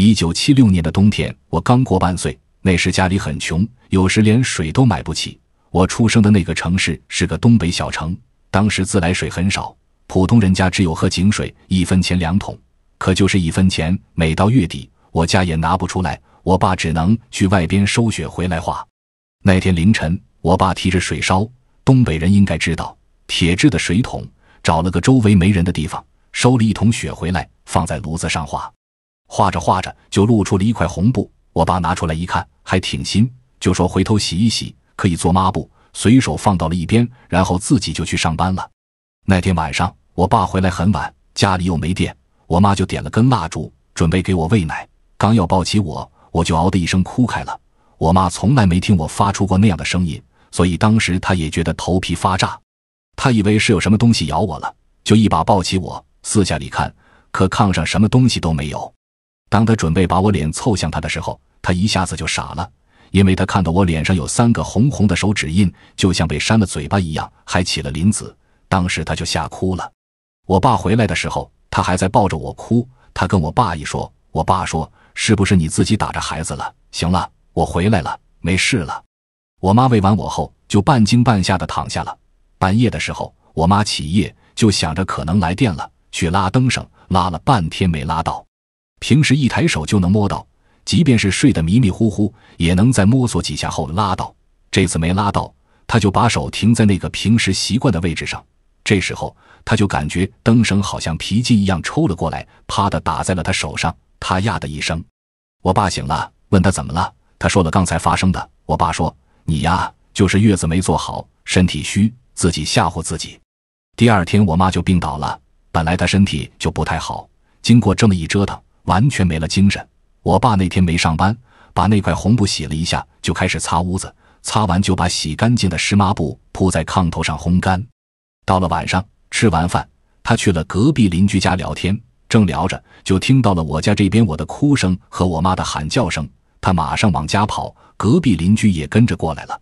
一九七六年的冬天，我刚过半岁。那时家里很穷，有时连水都买不起。我出生的那个城市是个东北小城，当时自来水很少，普通人家只有喝井水，一分钱两桶。可就是一分钱，每到月底，我家也拿不出来。我爸只能去外边收雪回来化。那天凌晨，我爸提着水烧，东北人应该知道，铁制的水桶，找了个周围没人的地方，收了一桶雪回来，放在炉子上化。画着画着，就露出了一块红布。我爸拿出来一看，还挺新，就说回头洗一洗，可以做抹布，随手放到了一边，然后自己就去上班了。那天晚上，我爸回来很晚，家里又没电，我妈就点了根蜡烛，准备给我喂奶。刚要抱起我，我就嗷的一声哭开了。我妈从来没听我发出过那样的声音，所以当时她也觉得头皮发炸，她以为是有什么东西咬我了，就一把抱起我，四下里看，可炕上什么东西都没有。当他准备把我脸凑向他的时候，他一下子就傻了，因为他看到我脸上有三个红红的手指印，就像被扇了嘴巴一样，还起了鳞子。当时他就吓哭了。我爸回来的时候，他还在抱着我哭。他跟我爸一说，我爸说：“是不是你自己打着孩子了？行了，我回来了，没事了。”我妈喂完我后，就半惊半吓的躺下了。半夜的时候，我妈起夜就想着可能来电了，去拉灯绳，拉了半天没拉到。平时一抬手就能摸到，即便是睡得迷迷糊糊，也能在摸索几下后拉到。这次没拉到，他就把手停在那个平时习惯的位置上。这时候他就感觉灯绳好像皮筋一样抽了过来，啪的打在了他手上。他呀的一声，我爸醒了，问他怎么了，他说了刚才发生的。我爸说：“你呀，就是月子没坐好，身体虚，自己吓唬自己。”第二天我妈就病倒了，本来她身体就不太好，经过这么一折腾。完全没了精神。我爸那天没上班，把那块红布洗了一下，就开始擦屋子。擦完就把洗干净的湿抹布铺在炕头上烘干。到了晚上，吃完饭，他去了隔壁邻居家聊天。正聊着，就听到了我家这边我的哭声和我妈的喊叫声。他马上往家跑，隔壁邻居也跟着过来了。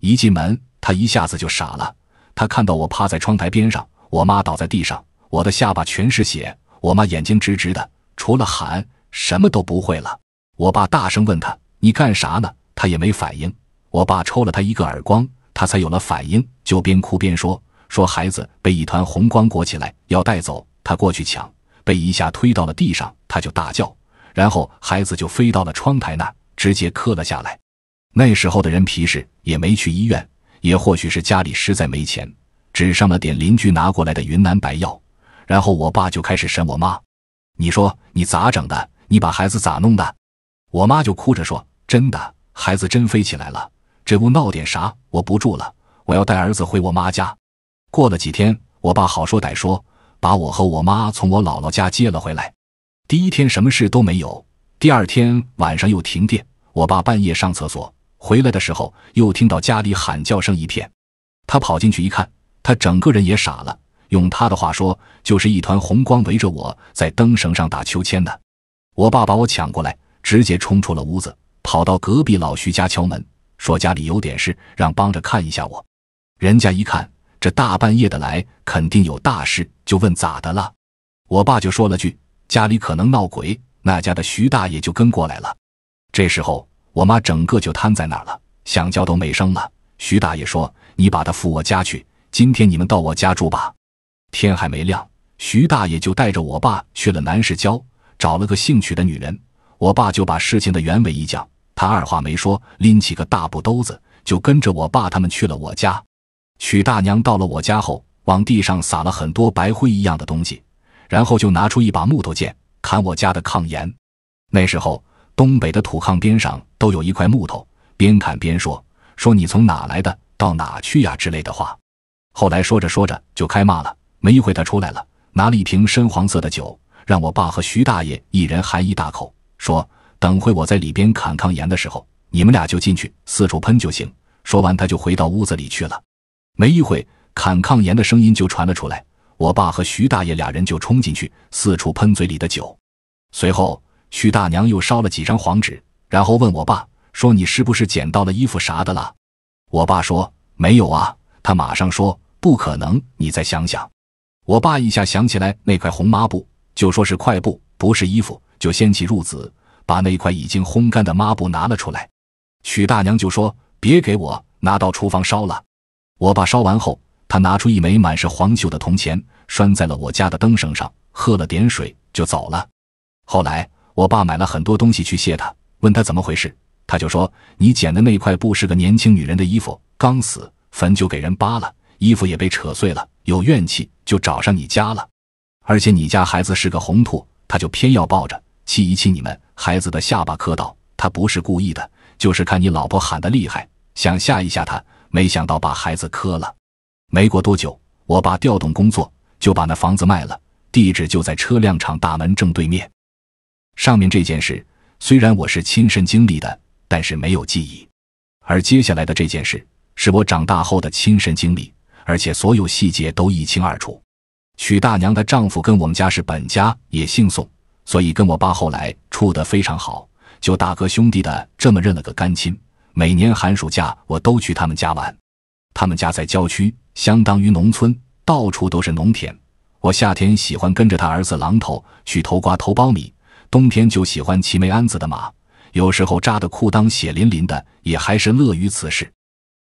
一进门，他一下子就傻了。他看到我趴在窗台边上，我妈倒在地上，我的下巴全是血，我妈眼睛直直的。除了喊，什么都不会了。我爸大声问他：“你干啥呢？”他也没反应。我爸抽了他一个耳光，他才有了反应，就边哭边说：“说孩子被一团红光裹起来，要带走。”他过去抢，被一下推到了地上，他就大叫。然后孩子就飞到了窗台那，直接磕了下来。那时候的人皮实，也没去医院，也或许是家里实在没钱，只上了点邻居拿过来的云南白药。然后我爸就开始审我妈。你说你咋整的？你把孩子咋弄的？我妈就哭着说：“真的，孩子真飞起来了。这屋闹点啥？我不住了，我要带儿子回我妈家。”过了几天，我爸好说歹说，把我和我妈从我姥姥家接了回来。第一天什么事都没有，第二天晚上又停电。我爸半夜上厕所回来的时候，又听到家里喊叫声一片。他跑进去一看，他整个人也傻了。用他的话说，就是一团红光围着我在灯绳上打秋千的。我爸把我抢过来，直接冲出了屋子，跑到隔壁老徐家敲门，说家里有点事，让帮着看一下我。人家一看这大半夜的来，肯定有大事，就问咋的了。我爸就说了句家里可能闹鬼，那家的徐大爷就跟过来了。这时候我妈整个就瘫在那儿了，想叫都没声了。徐大爷说你把他扶我家去，今天你们到我家住吧。天还没亮，徐大爷就带着我爸去了南市郊，找了个姓曲的女人。我爸就把事情的原委一讲，他二话没说，拎起个大布兜子，就跟着我爸他们去了我家。曲大娘到了我家后，往地上撒了很多白灰一样的东西，然后就拿出一把木头剑砍我家的炕沿。那时候，东北的土炕边上都有一块木头，边砍边说：“说你从哪来的，到哪去呀”之类的话。后来说着说着就开骂了。没一会，他出来了，拿了一瓶深黄色的酒，让我爸和徐大爷一人含一大口，说：“等会我在里边砍炕沿的时候，你们俩就进去四处喷就行。”说完，他就回到屋子里去了。没一会，砍炕沿的声音就传了出来，我爸和徐大爷俩人就冲进去四处喷嘴里的酒。随后，徐大娘又烧了几张黄纸，然后问我爸说：“你是不是捡到了衣服啥的啦？”我爸说：“没有啊。”他马上说：“不可能，你再想想。”我爸一下想起来那块红抹布，就说是块布，不是衣服，就掀起褥子，把那块已经烘干的抹布拿了出来。许大娘就说：“别给我，拿到厨房烧了。”我爸烧完后，他拿出一枚满是黄锈的铜钱，拴在了我家的灯绳上，喝了点水就走了。后来，我爸买了很多东西去谢他，问他怎么回事，他就说：“你捡的那块布是个年轻女人的衣服，刚死，坟就给人扒了，衣服也被扯碎了，有怨气。”就找上你家了，而且你家孩子是个红兔，他就偏要抱着，气一气你们孩子的下巴磕到，他不是故意的，就是看你老婆喊的厉害，想吓一吓他，没想到把孩子磕了。没过多久，我爸调动工作，就把那房子卖了，地址就在车辆厂大门正对面。上面这件事虽然我是亲身经历的，但是没有记忆，而接下来的这件事是我长大后的亲身经历。而且所有细节都一清二楚，许大娘的丈夫跟我们家是本家，也姓宋，所以跟我爸后来处得非常好，就大哥兄弟的这么认了个干亲。每年寒暑假我都去他们家玩，他们家在郊区，相当于农村，到处都是农田。我夏天喜欢跟着他儿子榔头去偷瓜偷苞米，冬天就喜欢骑没鞍子的马，有时候扎的裤裆血淋淋的，也还是乐于此事。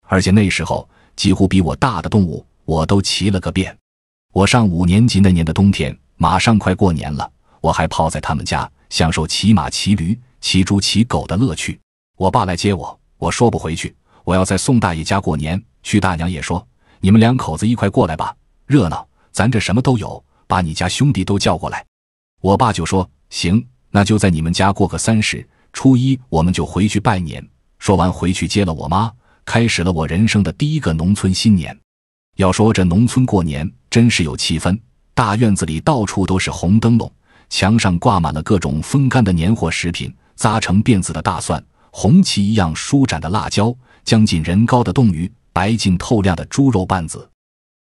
而且那时候。几乎比我大的动物，我都骑了个遍。我上五年级那年的冬天，马上快过年了，我还泡在他们家，享受骑马、骑驴、骑猪、骑狗的乐趣。我爸来接我，我说不回去，我要在宋大爷家过年。去大娘也说：“你们两口子一块过来吧，热闹，咱这什么都有，把你家兄弟都叫过来。”我爸就说：“行，那就在你们家过个三十，初一我们就回去拜年。”说完回去接了我妈。开始了我人生的第一个农村新年。要说这农村过年，真是有气氛。大院子里到处都是红灯笼，墙上挂满了各种风干的年货食品，扎成辫子的大蒜，红旗一样舒展的辣椒，将近人高的冻鱼，白净透亮的猪肉拌子。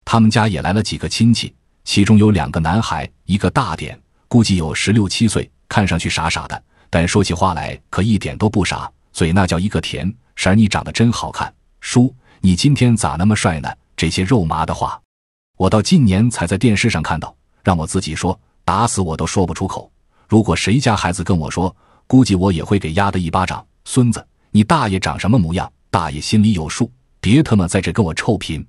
他们家也来了几个亲戚，其中有两个男孩，一个大点，估计有十六七岁，看上去傻傻的，但说起话来可一点都不傻，嘴那叫一个甜。婶，你长得真好看。叔，你今天咋那么帅呢？这些肉麻的话，我到近年才在电视上看到，让我自己说，打死我都说不出口。如果谁家孩子跟我说，估计我也会给丫的一巴掌。孙子，你大爷长什么模样？大爷心里有数，别他妈在这跟我臭贫。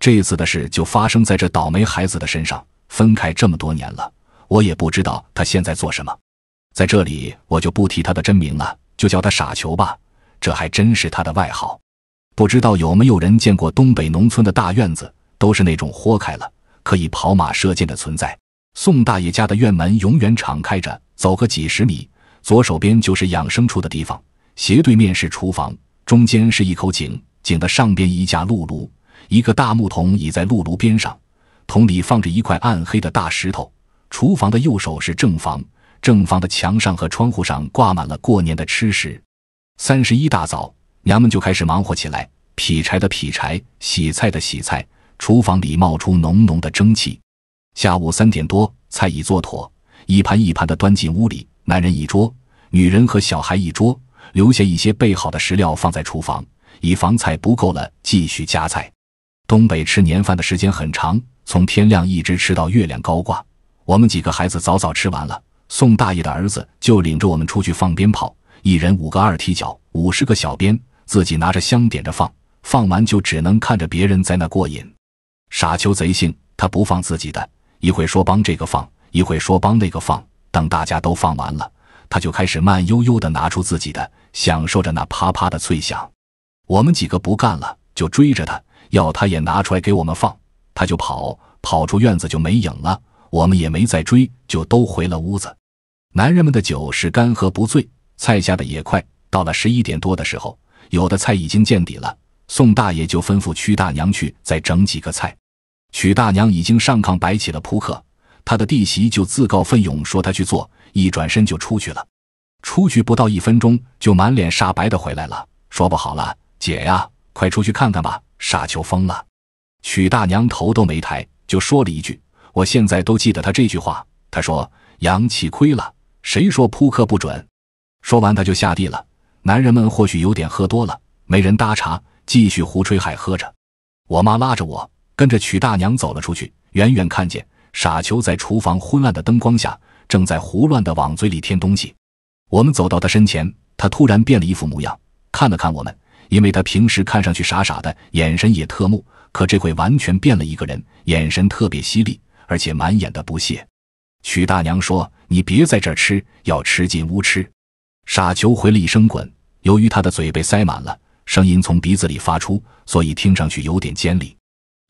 这次的事就发生在这倒霉孩子的身上。分开这么多年了，我也不知道他现在做什么。在这里，我就不提他的真名了，就叫他傻球吧。这还真是他的外号，不知道有没有人见过东北农村的大院子，都是那种豁开了可以跑马射箭的存在。宋大爷家的院门永远敞开着，走个几十米，左手边就是养牲畜的地方，斜对面是厨房，中间是一口井，井的上边一架露炉，一个大木桶倚在露炉边上，桶里放着一块暗黑的大石头。厨房的右手是正房，正房的墙上和窗户上挂满了过年的吃食。三十一大早，娘们就开始忙活起来，劈柴的劈柴，洗菜的洗菜，厨房里冒出浓浓的蒸汽。下午三点多，菜已做妥，一盘一盘的端进屋里，男人一桌，女人和小孩一桌，留下一些备好的食料放在厨房，以防菜不够了继续加菜。东北吃年饭的时间很长，从天亮一直吃到月亮高挂。我们几个孩子早早吃完了，宋大爷的儿子就领着我们出去放鞭炮。一人五个二踢脚，五十个小鞭，自己拿着香点着放，放完就只能看着别人在那过瘾。傻秋贼性，他不放自己的一会说帮这个放，一会说帮那个放，等大家都放完了，他就开始慢悠悠的拿出自己的，享受着那啪啪的脆响。我们几个不干了，就追着他，要他也拿出来给我们放，他就跑，跑出院子就没影了。我们也没再追，就都回了屋子。男人们的酒是干喝不醉。菜下的也快，到了十一点多的时候，有的菜已经见底了。宋大爷就吩咐曲大娘去再整几个菜。曲大娘已经上炕摆起了扑克，她的弟媳就自告奋勇说她去做，一转身就出去了。出去不到一分钟，就满脸煞白的回来了，说不好了，姐呀，快出去看看吧，傻球疯了。曲大娘头都没抬就说了一句，我现在都记得她这句话。她说：“阳气亏了，谁说扑克不准？”说完，他就下地了。男人们或许有点喝多了，没人搭茬，继续胡吹海喝着。我妈拉着我，跟着曲大娘走了出去。远远看见傻秋在厨房昏暗的灯光下，正在胡乱地往嘴里添东西。我们走到他身前，他突然变了一副模样，看了看我们。因为他平时看上去傻傻的，眼神也特木，可这回完全变了一个人，眼神特别犀利，而且满眼的不屑。曲大娘说：“你别在这儿吃，要吃进屋吃。”傻球回了一声“滚”。由于他的嘴被塞满了，声音从鼻子里发出，所以听上去有点尖利。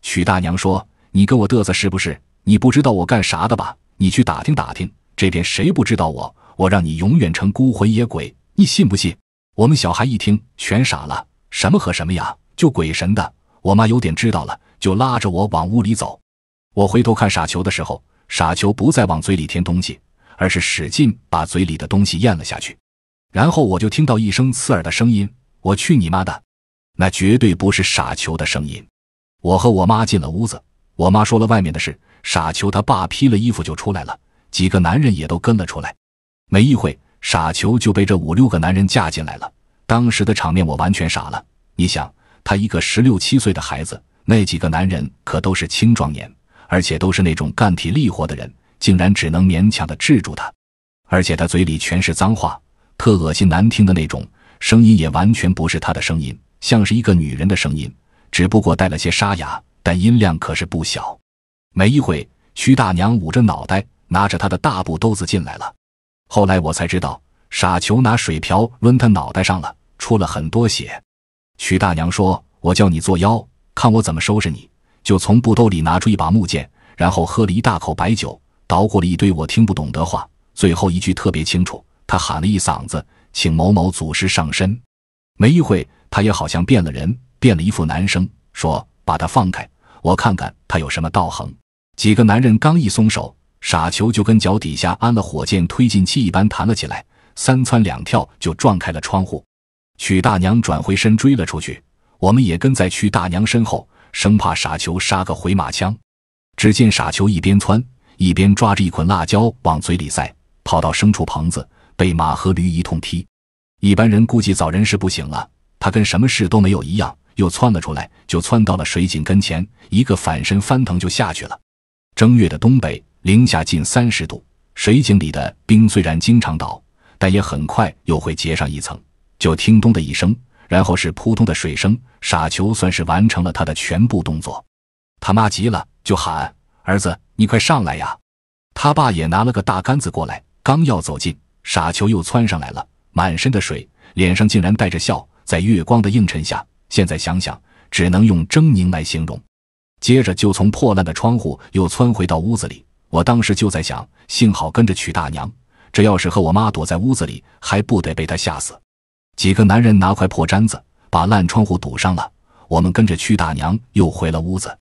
曲大娘说：“你跟我嘚瑟是不是？你不知道我干啥的吧？你去打听打听，这边谁不知道我？我让你永远成孤魂野鬼，你信不信？”我们小孩一听，全傻了。什么和什么呀？就鬼神的。我妈有点知道了，就拉着我往屋里走。我回头看傻球的时候，傻球不再往嘴里填东西，而是使劲把嘴里的东西咽了下去。然后我就听到一声刺耳的声音，我去你妈的！那绝对不是傻球的声音。我和我妈进了屋子，我妈说了外面的事。傻球他爸披了衣服就出来了，几个男人也都跟了出来。没一会，傻球就被这五六个男人架进来了。当时的场面我完全傻了。你想，他一个十六七岁的孩子，那几个男人可都是青壮年，而且都是那种干体力活的人，竟然只能勉强的制住他，而且他嘴里全是脏话。特恶心难听的那种声音，也完全不是他的声音，像是一个女人的声音，只不过带了些沙哑，但音量可是不小。没一会，徐大娘捂着脑袋，拿着她的大布兜子进来了。后来我才知道，傻球拿水瓢抡他脑袋上了，出了很多血。徐大娘说：“我叫你作妖，看我怎么收拾你。”就从布兜里拿出一把木剑，然后喝了一大口白酒，捣鼓了一堆我听不懂的话，最后一句特别清楚。他喊了一嗓子，请某某祖师上身。没一会，他也好像变了人，变了一副男声，说：“把他放开，我看看他有什么道行。”几个男人刚一松手，傻球就跟脚底下安了火箭推进器一般弹了起来，三蹿两跳就撞开了窗户。曲大娘转回身追了出去，我们也跟在曲大娘身后，生怕傻球杀个回马枪。只见傻球一边窜，一边抓着一捆辣椒往嘴里塞，跑到牲畜棚子。被马和驴一通踢，一般人估计早人事不行了。他跟什么事都没有一样，又窜了出来，就窜到了水井跟前，一个反身翻腾就下去了。正月的东北，零下近三十度，水井里的冰虽然经常倒，但也很快又会结上一层。就听咚的一声，然后是扑通的水声，傻球算是完成了他的全部动作。他妈急了，就喊儿子，你快上来呀！他爸也拿了个大杆子过来，刚要走近。傻球又窜上来了，满身的水，脸上竟然带着笑，在月光的映衬下，现在想想只能用狰狞来形容。接着就从破烂的窗户又窜回到屋子里，我当时就在想，幸好跟着曲大娘，这要是和我妈躲在屋子里，还不得被她吓死。几个男人拿块破毡子把烂窗户堵上了，我们跟着曲大娘又回了屋子。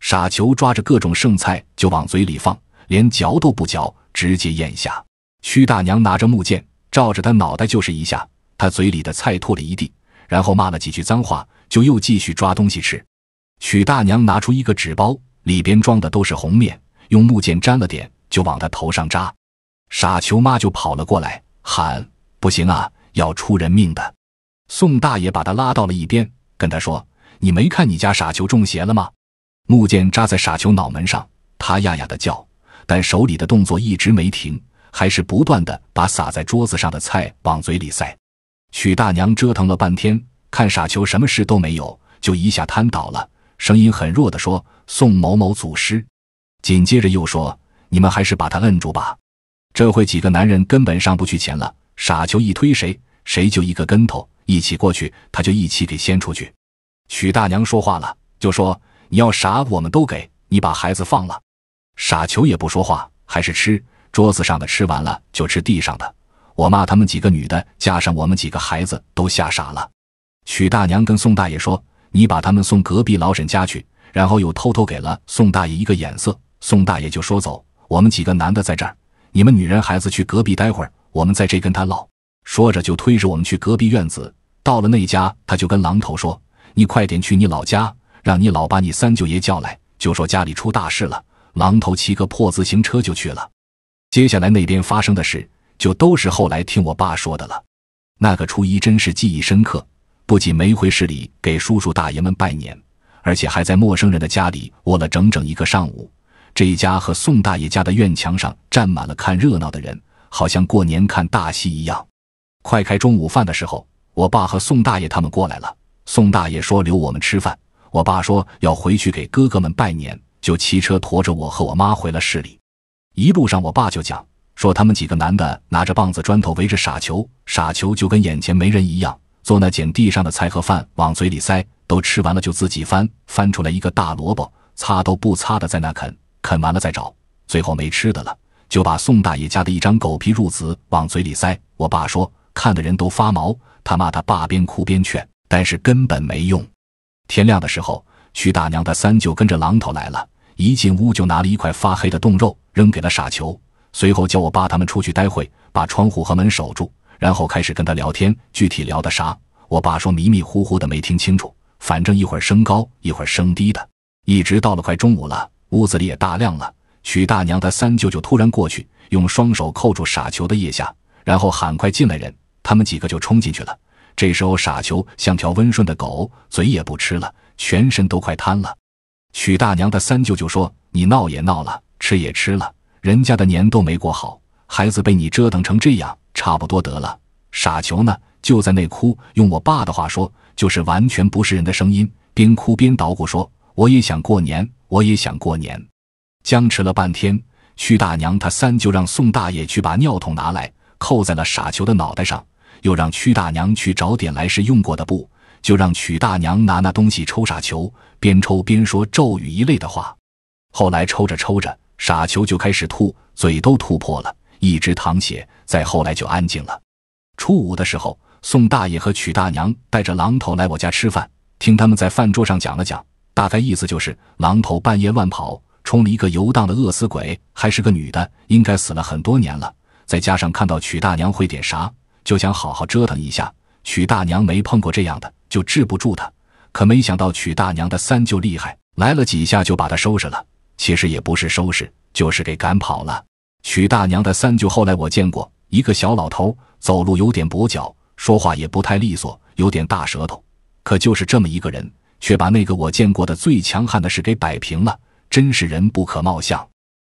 傻球抓着各种剩菜就往嘴里放，连嚼都不嚼，直接咽下。曲大娘拿着木剑照着他脑袋就是一下，他嘴里的菜吐了一地，然后骂了几句脏话，就又继续抓东西吃。曲大娘拿出一个纸包，里边装的都是红面，用木剑沾了点就往他头上扎。傻球妈就跑了过来喊：“不行啊，要出人命的！”宋大爷把他拉到了一边，跟他说：“你没看你家傻球中邪了吗？”木剑扎在傻球脑门上，他呀呀的叫，但手里的动作一直没停。还是不断的把洒在桌子上的菜往嘴里塞，曲大娘折腾了半天，看傻球什么事都没有，就一下瘫倒了，声音很弱的说：“宋某某祖师。”紧接着又说：“你们还是把他摁住吧。”这会几个男人根本上不去前了，傻球一推谁，谁就一个跟头一起过去，他就一起给掀出去。曲大娘说话了，就说：“你要啥我们都给你，把孩子放了。”傻球也不说话，还是吃。桌子上的吃完了就吃地上的，我骂他们几个女的，加上我们几个孩子都吓傻了。许大娘跟宋大爷说：“你把他们送隔壁老沈家去。”然后又偷偷给了宋大爷一个眼色，宋大爷就说：“走，我们几个男的在这儿，你们女人孩子去隔壁待会儿，我们在这跟他唠。”说着就推着我们去隔壁院子。到了那家，他就跟狼头说：“你快点去你老家，让你老把你三舅爷叫来，就说家里出大事了。”狼头骑个破自行车就去了。接下来那边发生的事，就都是后来听我爸说的了。那个初一真是记忆深刻，不仅没回市里给叔叔大爷们拜年，而且还在陌生人的家里窝了整整一个上午。这一家和宋大爷家的院墙上站满了看热闹的人，好像过年看大戏一样。快开中午饭的时候，我爸和宋大爷他们过来了。宋大爷说留我们吃饭，我爸说要回去给哥哥们拜年，就骑车驮着我和我妈回了市里。一路上，我爸就讲说，他们几个男的拿着棒子砖头围着傻球，傻球就跟眼前没人一样，做那捡地上的菜和饭往嘴里塞，都吃完了就自己翻，翻出来一个大萝卜，擦都不擦的在那啃，啃完了再找，最后没吃的了，就把宋大爷家的一张狗皮褥子往嘴里塞。我爸说，看的人都发毛，他骂他爸边哭边劝，但是根本没用。天亮的时候，徐大娘的三舅跟着榔头来了，一进屋就拿了一块发黑的冻肉。扔给了傻球，随后叫我爸他们出去待会，把窗户和门守住，然后开始跟他聊天。具体聊的啥，我爸说迷迷糊糊的没听清楚，反正一会儿升高，一会儿升低的，一直到了快中午了，屋子里也大亮了。许大娘的三舅舅突然过去，用双手扣住傻球的腋下，然后喊：“快进来人！”他们几个就冲进去了。这时候傻球像条温顺的狗，嘴也不吃了，全身都快瘫了。许大娘的三舅舅说：“你闹也闹了。”吃也吃了，人家的年都没过好，孩子被你折腾成这样，差不多得了，傻球呢，就在那哭。用我爸的话说，就是完全不是人的声音，边哭边捣鼓说：“我也想过年，我也想过年。”僵持了半天，曲大娘他三舅让宋大爷去把尿桶拿来，扣在了傻球的脑袋上，又让曲大娘去找点来时用过的布，就让曲大娘拿那东西抽傻球，边抽边说咒语一类的话。后来抽着抽着。傻球就开始吐，嘴都吐破了，一直淌血。再后来就安静了。初五的时候，宋大爷和曲大娘带着榔头来我家吃饭，听他们在饭桌上讲了讲，大概意思就是榔头半夜乱跑，冲了一个游荡的饿死鬼，还是个女的，应该死了很多年了。再加上看到曲大娘会点啥，就想好好折腾一下。曲大娘没碰过这样的，就治不住他。可没想到曲大娘的三舅厉害，来了几下就把他收拾了。其实也不是收拾，就是给赶跑了。曲大娘的三舅后来我见过，一个小老头，走路有点跛脚，说话也不太利索，有点大舌头。可就是这么一个人，却把那个我见过的最强悍的事给摆平了。真是人不可貌相。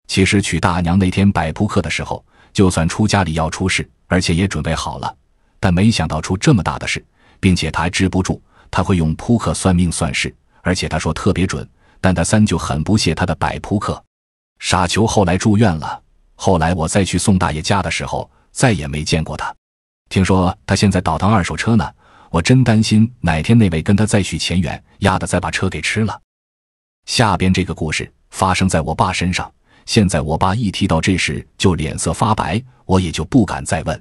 其实曲大娘那天摆扑克的时候，就算出家里要出事，而且也准备好了，但没想到出这么大的事，并且他还支不住。他会用扑克算命算事，而且他说特别准。但他三舅很不屑他的摆扑克，傻球后来住院了。后来我再去宋大爷家的时候，再也没见过他。听说他现在倒腾二手车呢，我真担心哪天那位跟他再续前缘，丫的再把车给吃了。下边这个故事发生在我爸身上。现在我爸一提到这事就脸色发白，我也就不敢再问。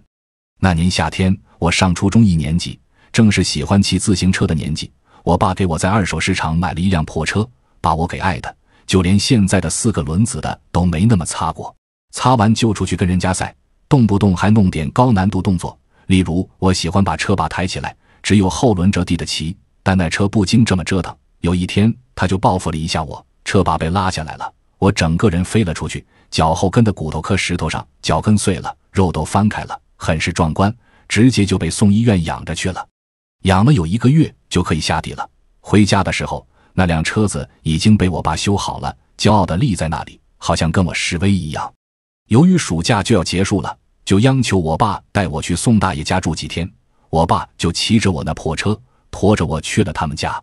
那年夏天，我上初中一年级，正是喜欢骑自行车的年纪。我爸给我在二手市场买了一辆破车。把我给爱的，就连现在的四个轮子的都没那么擦过。擦完就出去跟人家赛，动不动还弄点高难度动作，例如我喜欢把车把抬起来，只有后轮着地的骑。但那车不经这么折腾，有一天他就报复了一下我，车把被拉下来了，我整个人飞了出去，脚后跟的骨头磕石头上，脚跟碎了，肉都翻开了，很是壮观，直接就被送医院养着去了。养了有一个月就可以下地了，回家的时候。那辆车子已经被我爸修好了，骄傲的立在那里，好像跟我示威一样。由于暑假就要结束了，就央求我爸带我去宋大爷家住几天。我爸就骑着我那破车，驮着我去了他们家。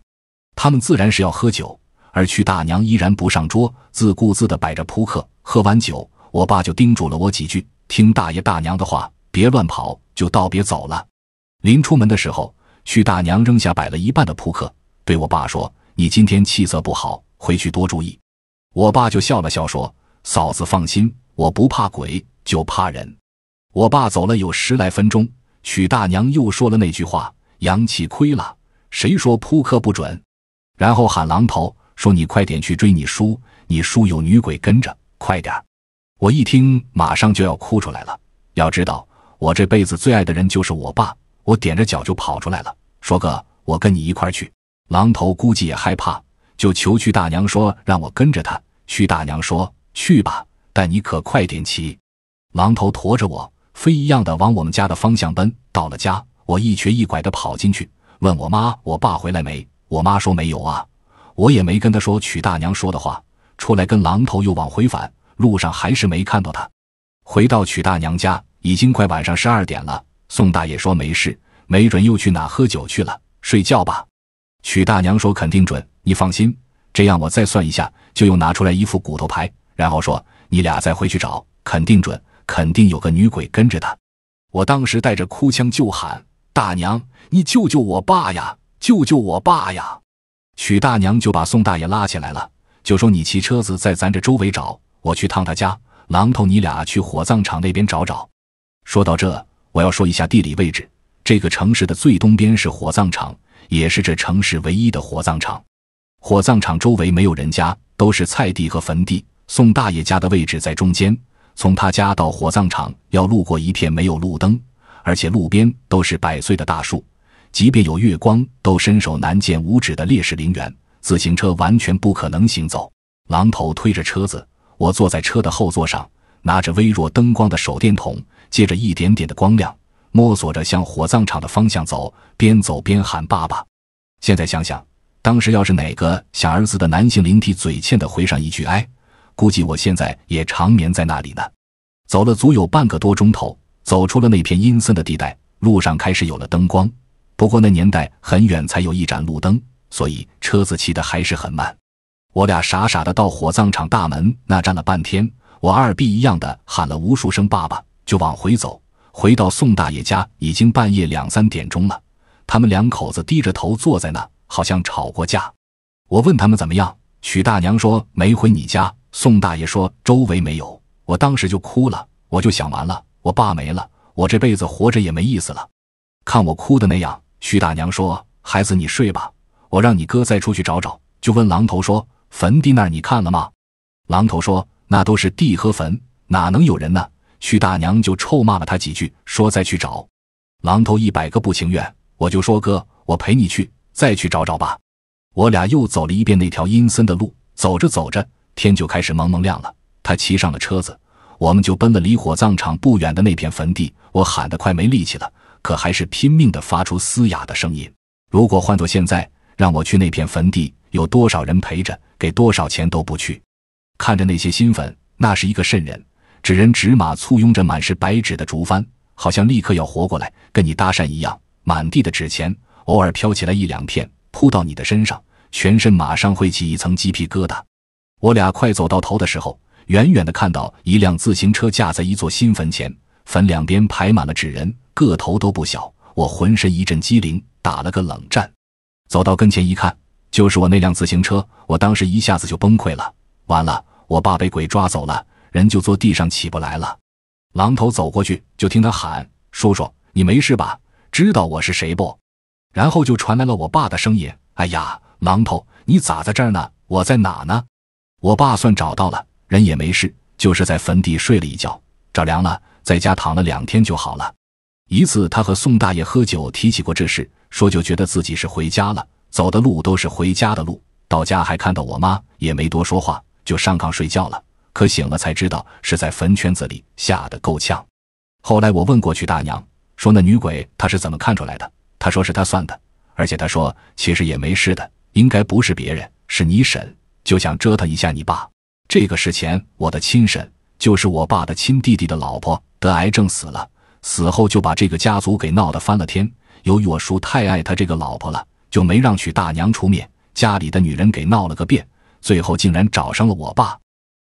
他们自然是要喝酒，而屈大娘依然不上桌，自顾自的摆着扑克。喝完酒，我爸就叮嘱了我几句，听大爷大娘的话，别乱跑，就道别走了。临出门的时候，屈大娘扔下摆了一半的扑克，对我爸说。你今天气色不好，回去多注意。我爸就笑了笑说：“嫂子放心，我不怕鬼，就怕人。”我爸走了有十来分钟，许大娘又说了那句话：“阳气亏了，谁说扑克不准？”然后喊狼头说：“你快点去追你叔，你叔有女鬼跟着，快点我一听，马上就要哭出来了。要知道，我这辈子最爱的人就是我爸。我踮着脚就跑出来了，说：“哥，我跟你一块去。”狼头估计也害怕，就求去大娘说让我跟着他。去大娘说：“去吧，但你可快点骑。”狼头驮着我，飞一样的往我们家的方向奔。到了家，我一瘸一拐的跑进去，问我妈、我爸回来没。我妈说没有啊。我也没跟他说曲大娘说的话。出来跟狼头又往回返，路上还是没看到他。回到曲大娘家，已经快晚上十二点了。宋大爷说没事，没准又去哪喝酒去了，睡觉吧。许大娘说：“肯定准，你放心。这样，我再算一下，就又拿出来一副骨头牌，然后说：‘你俩再回去找，肯定准，肯定有个女鬼跟着他。’我当时带着哭腔就喊：‘大娘，你救救我爸呀！救救我爸呀！’许大娘就把宋大爷拉起来了，就说：‘你骑车子在咱这周围找，我去趟他家。榔头，你俩去火葬场那边找找。’说到这，我要说一下地理位置。”这个城市的最东边是火葬场，也是这城市唯一的火葬场。火葬场周围没有人家，都是菜地和坟地。宋大爷家的位置在中间，从他家到火葬场要路过一片没有路灯，而且路边都是百岁的大树，即便有月光，都伸手难见五指的烈士陵园，自行车完全不可能行走。榔头推着车子，我坐在车的后座上，拿着微弱灯光的手电筒，借着一点点的光亮。摸索着向火葬场的方向走，边走边喊“爸爸”。现在想想，当时要是哪个想儿子的男性灵体嘴欠的回上一句“哎”，估计我现在也长眠在那里呢。走了足有半个多钟头，走出了那片阴森的地带，路上开始有了灯光。不过那年代很远才有一盏路灯，所以车子骑得还是很慢。我俩傻傻的到火葬场大门那站了半天，我二逼一样的喊了无数声“爸爸”，就往回走。回到宋大爷家，已经半夜两三点钟了。他们两口子低着头坐在那，好像吵过架。我问他们怎么样，许大娘说没回你家，宋大爷说周围没有。我当时就哭了，我就想完了，我爸没了，我这辈子活着也没意思了。看我哭的那样，许大娘说：“孩子，你睡吧，我让你哥再出去找找。”就问狼头说：“坟地那儿你看了吗？”狼头说：“那都是地和坟，哪能有人呢？”徐大娘就臭骂了他几句，说再去找，榔头一百个不情愿。我就说哥，我陪你去，再去找找吧。我俩又走了一遍那条阴森的路，走着走着，天就开始蒙蒙亮了。他骑上了车子，我们就奔了离火葬场不远的那片坟地。我喊得快没力气了，可还是拼命地发出嘶哑的声音。如果换做现在，让我去那片坟地，有多少人陪着，给多少钱都不去。看着那些新坟，那是一个瘆人。纸人纸马簇拥着满是白纸的竹帆，好像立刻要活过来跟你搭讪一样。满地的纸钱，偶尔飘起来一两片，扑到你的身上，全身马上会起一层鸡皮疙瘩。我俩快走到头的时候，远远的看到一辆自行车架在一座新坟前，坟两边排满了纸人，个头都不小。我浑身一阵机灵，打了个冷战。走到跟前一看，就是我那辆自行车。我当时一下子就崩溃了，完了，我爸被鬼抓走了。人就坐地上起不来了，榔头走过去就听他喊：“叔叔，你没事吧？知道我是谁不？”然后就传来了我爸的声音：“哎呀，榔头，你咋在这儿呢？我在哪呢？”我爸算找到了人也没事，就是在坟地睡了一觉，着凉了，在家躺了两天就好了。一次他和宋大爷喝酒提起过这事，说就觉得自己是回家了，走的路都是回家的路，到家还看到我妈，也没多说话，就上炕睡觉了。可醒了才知道是在坟圈子里，吓得够呛。后来我问过去大娘，说那女鬼她是怎么看出来的？她说是她算的，而且她说其实也没事的，应该不是别人，是你婶就想折腾一下你爸。这个事前我的亲婶就是我爸的亲弟弟的老婆，得癌症死了，死后就把这个家族给闹得翻了天。由于我叔太爱他这个老婆了，就没让娶大娘出面，家里的女人给闹了个遍，最后竟然找上了我爸。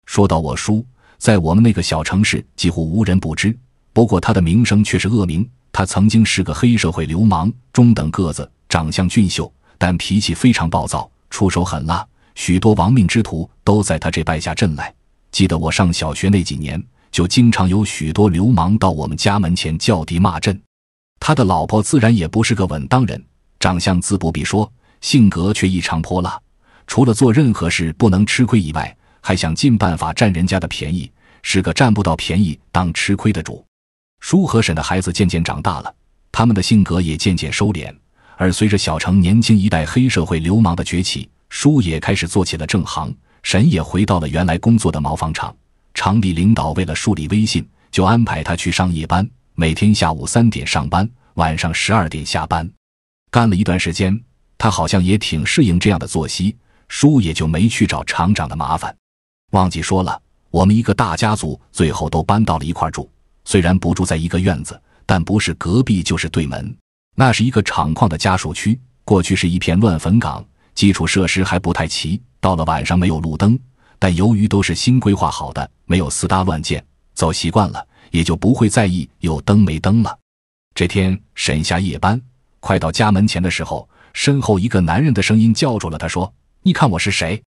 说到我叔，在我们那个小城市几乎无人不知。不过他的名声却是恶名。他曾经是个黑社会流氓，中等个子，长相俊秀，但脾气非常暴躁，出手狠辣，许多亡命之徒都在他这败下阵来。记得我上小学那几年，就经常有许多流氓到我们家门前叫敌骂阵。他的老婆自然也不是个稳当人，长相自不必说，性格却异常泼辣。除了做任何事不能吃亏以外，还想尽办法占人家的便宜，是个占不到便宜当吃亏的主。叔和婶的孩子渐渐长大了，他们的性格也渐渐收敛。而随着小城年轻一代黑社会流氓的崛起，叔也开始做起了正行，婶也回到了原来工作的毛纺厂。厂里领导为了树立威信，就安排他去上夜班，每天下午三点上班，晚上十二点下班。干了一段时间，他好像也挺适应这样的作息，叔也就没去找厂长的麻烦。忘记说了，我们一个大家族最后都搬到了一块住，虽然不住在一个院子，但不是隔壁就是对门。那是一个厂矿的家属区，过去是一片乱坟岗，基础设施还不太齐，到了晚上没有路灯。但由于都是新规划好的，没有私搭乱建，走习惯了也就不会在意有灯没灯了。这天沈下夜班，快到家门前的时候，身后一个男人的声音叫住了他，说：“你看我是谁？”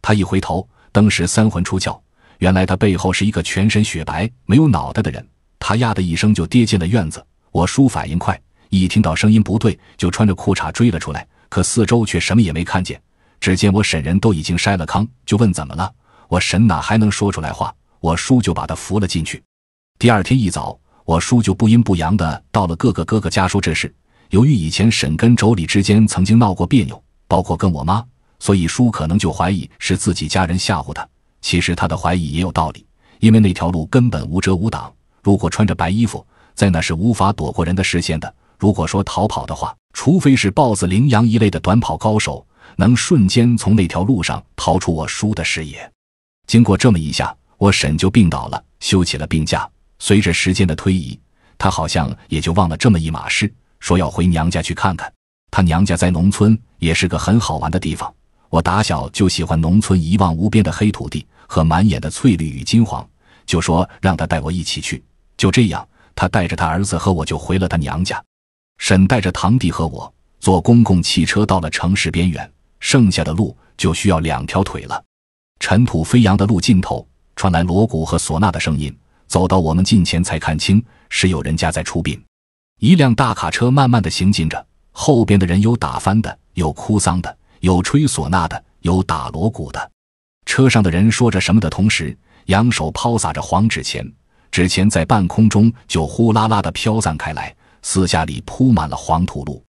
他一回头。当时三魂出窍，原来他背后是一个全身雪白、没有脑袋的人。他呀的一声就跌进了院子。我叔反应快，一听到声音不对，就穿着裤衩追了出来，可四周却什么也没看见。只见我婶人都已经筛了糠，就问怎么了。我婶哪还能说出来话？我叔就把他扶了进去。第二天一早，我叔就不阴不阳的到了各个哥哥家说这事。由于以前婶跟妯娌之间曾经闹过别扭，包括跟我妈。所以叔可能就怀疑是自己家人吓唬他。其实他的怀疑也有道理，因为那条路根本无遮无挡，如果穿着白衣服，在那是无法躲过人的视线的。如果说逃跑的话，除非是豹子、羚羊一类的短跑高手，能瞬间从那条路上逃出我叔的视野。经过这么一下，我婶就病倒了，休起了病假。随着时间的推移，她好像也就忘了这么一码事，说要回娘家去看看。她娘家在农村，也是个很好玩的地方。我打小就喜欢农村一望无边的黑土地和满眼的翠绿与金黄，就说让他带我一起去。就这样，他带着他儿子和我就回了他娘家。沈带着堂弟和我坐公共汽车到了城市边缘，剩下的路就需要两条腿了。尘土飞扬的路尽头传来锣鼓和唢呐的声音，走到我们近前才看清是有人家在出殡。一辆大卡车慢慢的行进着，后边的人有打翻的，有哭丧的。有吹唢呐的，有打锣鼓的，车上的人说着什么的同时，扬手抛洒着黄纸钱，纸钱在半空中就呼啦啦的飘散开来，四下里铺满了黄土路。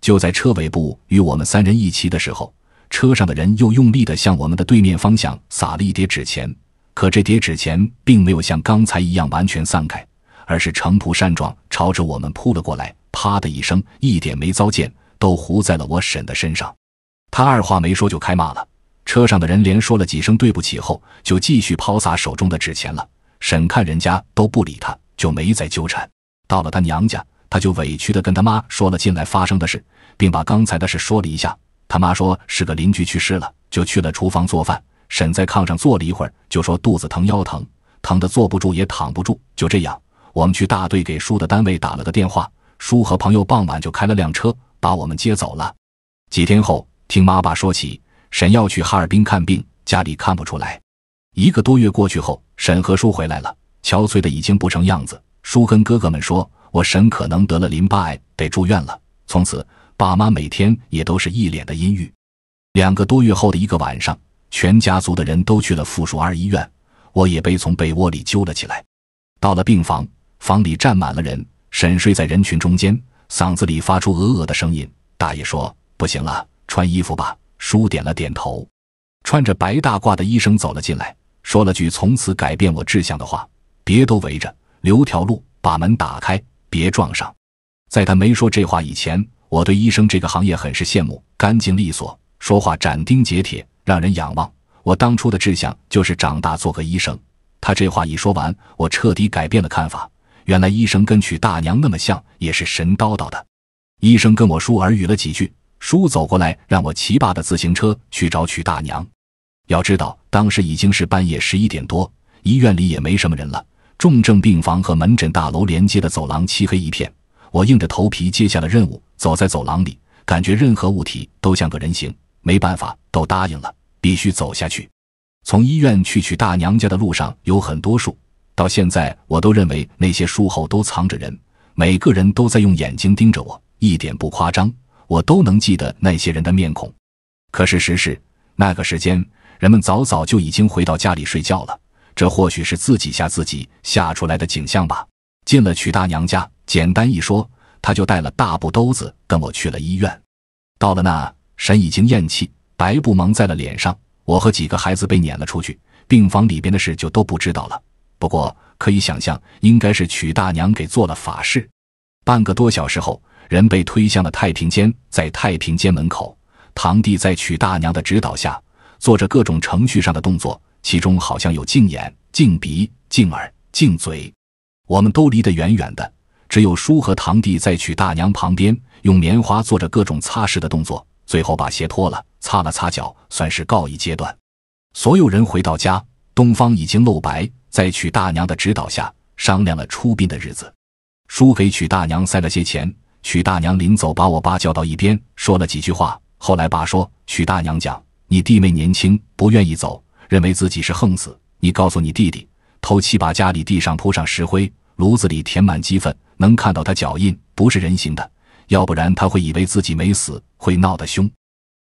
就在车尾部与我们三人一齐的时候，车上的人又用力的向我们的对面方向撒了一叠纸钱，可这叠纸钱并没有像刚才一样完全散开，而是成蒲扇状朝着我们扑了过来，啪的一声，一点没糟践，都糊在了我婶的身上。他二话没说就开骂了，车上的人连说了几声对不起后，就继续抛洒手中的纸钱了。沈看人家都不理他，就没再纠缠。到了他娘家，他就委屈地跟他妈说了进来发生的事，并把刚才的事说了一下。他妈说是个邻居去世了，就去了厨房做饭。沈在炕上坐了一会儿，就说肚子疼、腰疼，疼得坐不住也躺不住。就这样，我们去大队给叔的单位打了个电话，叔和朋友傍晚就开了辆车把我们接走了。几天后。听妈爸说起，沈要去哈尔滨看病，家里看不出来。一个多月过去后，沈和叔回来了，憔悴的已经不成样子。叔跟哥哥们说，我沈可能得了淋巴癌，得住院了。从此，爸妈每天也都是一脸的阴郁。两个多月后的一个晚上，全家族的人都去了附属二医院，我也被从被窝里揪了起来。到了病房，房里站满了人，沈睡在人群中间，嗓子里发出呃呃的声音。大爷说：“不行了。”穿衣服吧，叔点了点头。穿着白大褂的医生走了进来，说了句从此改变我志向的话。别都围着，留条路，把门打开，别撞上。在他没说这话以前，我对医生这个行业很是羡慕，干净利索，说话斩钉截铁，让人仰望。我当初的志向就是长大做个医生。他这话一说完，我彻底改变了看法。原来医生跟娶大娘那么像，也是神叨叨的。医生跟我叔耳语了几句。叔走过来，让我骑爸的自行车去找曲大娘。要知道，当时已经是半夜十一点多，医院里也没什么人了。重症病房和门诊大楼连接的走廊漆黑一片，我硬着头皮接下了任务，走在走廊里，感觉任何物体都像个人形。没办法，都答应了，必须走下去。从医院去曲大娘家的路上有很多树，到现在我都认为那些树后都藏着人，每个人都在用眼睛盯着我，一点不夸张。我都能记得那些人的面孔，可事实是，那个时间人们早早就已经回到家里睡觉了。这或许是自己吓自己吓出来的景象吧。进了曲大娘家，简单一说，他就带了大布兜子跟我去了医院。到了那，神已经咽气，白布蒙在了脸上。我和几个孩子被撵了出去，病房里边的事就都不知道了。不过可以想象，应该是曲大娘给做了法事。半个多小时后。人被推向了太平间，在太平间门口，堂弟在曲大娘的指导下做着各种程序上的动作，其中好像有净眼、净鼻、净耳、净嘴。我们都离得远远的，只有叔和堂弟在曲大娘旁边用棉花做着各种擦拭的动作，最后把鞋脱了，擦了擦脚，算是告一阶段。所有人回到家，东方已经露白，在曲大娘的指导下商量了出殡的日子。叔给曲大娘塞了些钱。许大娘临走，把我爸叫到一边，说了几句话。后来爸说，许大娘讲：“你弟妹年轻，不愿意走，认为自己是横子。你告诉你弟弟，头七把家里地上铺上石灰，炉子里填满鸡粪，能看到他脚印，不是人形的。要不然他会以为自己没死，会闹得凶。”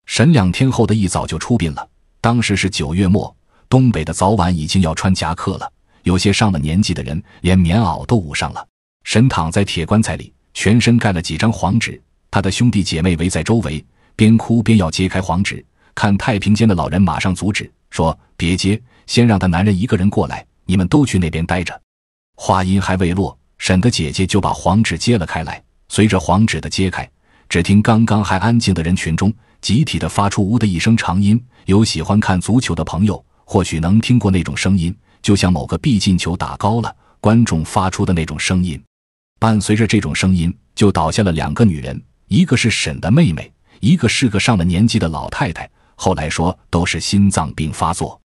神两天后的一早就出殡了。当时是九月末，东北的早晚已经要穿夹克了，有些上了年纪的人连棉袄都捂上了。神躺在铁棺材里。全身盖了几张黄纸，他的兄弟姐妹围在周围，边哭边要揭开黄纸。看太平间的老人马上阻止，说：“别揭，先让他男人一个人过来，你们都去那边待着。”话音还未落，沈的姐姐就把黄纸揭了开来。随着黄纸的揭开，只听刚刚还安静的人群中，集体的发出“呜”的一声长音。有喜欢看足球的朋友，或许能听过那种声音，就像某个必进球打高了，观众发出的那种声音。伴随着这种声音，就倒下了两个女人，一个是沈的妹妹，一个是个上了年纪的老太太。后来说都是心脏病发作。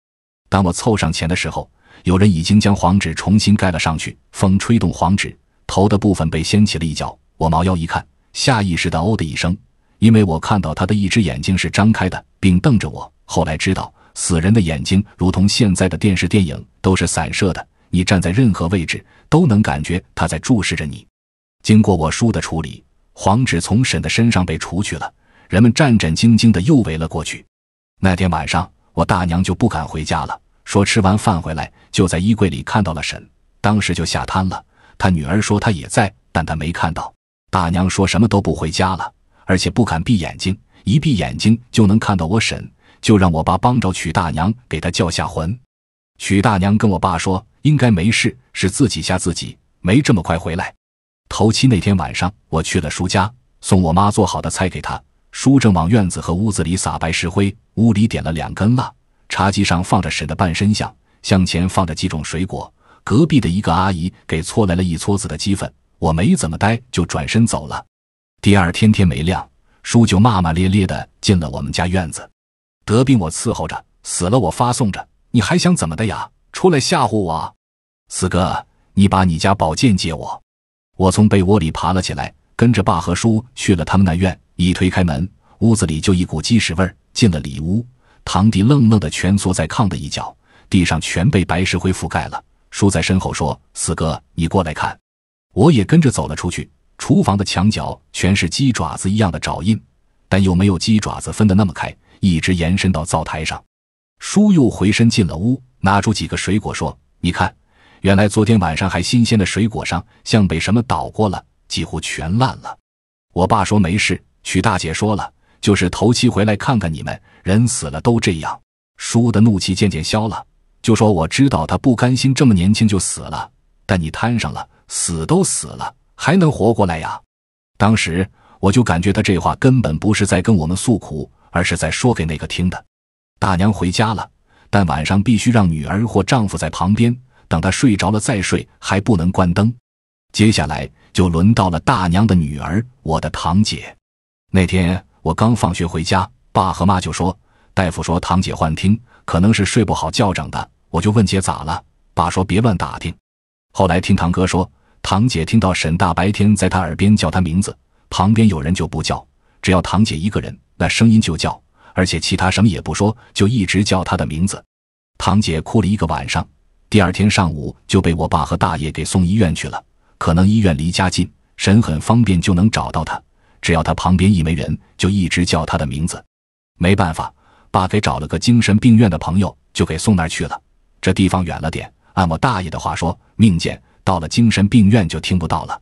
当我凑上前的时候，有人已经将黄纸重新盖了上去。风吹动黄纸头的部分被掀起了一角，我猫腰一看，下意识的“哦”的一声，因为我看到他的一只眼睛是张开的，并瞪着我。后来知道，死人的眼睛如同现在的电视电影，都是散射的，你站在任何位置。都能感觉他在注视着你。经过我叔的处理，黄纸从沈的身上被除去了。人们战战兢兢地又围了过去。那天晚上，我大娘就不敢回家了，说吃完饭回来就在衣柜里看到了沈，当时就吓瘫了。她女儿说她也在，但她没看到。大娘说什么都不回家了，而且不敢闭眼睛，一闭眼睛就能看到我沈，就让我爸帮着娶大娘给她叫下魂。许大娘跟我爸说：“应该没事，是自己吓自己，没这么快回来。”头七那天晚上，我去了叔家，送我妈做好的菜给他。叔正往院子和屋子里撒白石灰，屋里点了两根蜡，茶几上放着婶的半身像，向前放着几种水果。隔壁的一个阿姨给搓来了一撮子的鸡粪，我没怎么待，就转身走了。第二天天没亮，叔就骂骂咧咧的进了我们家院子。得病我伺候着，死了我发送着。你还想怎么的呀？出来吓唬我！四哥，你把你家宝剑借我。我从被窝里爬了起来，跟着爸和叔去了他们那院。一推开门，屋子里就一股鸡屎味儿。进了里屋，堂弟愣愣的蜷缩在炕的一角，地上全被白石灰覆盖了。叔在身后说：“四哥，你过来看。”我也跟着走了出去。厨房的墙角全是鸡爪子一样的爪印，但又没有鸡爪子分的那么开，一直延伸到灶台上。叔又回身进了屋，拿出几个水果说：“你看，原来昨天晚上还新鲜的水果上，像被什么倒过了，几乎全烂了。”我爸说：“没事。”曲大姐说了：“就是头七回来看看你们，人死了都这样。”叔的怒气渐渐消了，就说：“我知道他不甘心这么年轻就死了，但你摊上了，死都死了，还能活过来呀？”当时我就感觉他这话根本不是在跟我们诉苦，而是在说给那个听的。大娘回家了，但晚上必须让女儿或丈夫在旁边，等她睡着了再睡，还不能关灯。接下来就轮到了大娘的女儿，我的堂姐。那天我刚放学回家，爸和妈就说：“大夫说堂姐幻听，可能是睡不好觉整的。”我就问姐咋了，爸说别乱打听。后来听堂哥说，堂姐听到沈大白天在她耳边叫她名字，旁边有人就不叫，只要堂姐一个人，那声音就叫。而且其他什么也不说，就一直叫他的名字。堂姐哭了一个晚上，第二天上午就被我爸和大爷给送医院去了。可能医院离家近，神很方便就能找到他。只要他旁边一没人，就一直叫他的名字。没办法，爸给找了个精神病院的朋友，就给送那儿去了。这地方远了点，按我大爷的话说，命贱。到了精神病院就听不到了。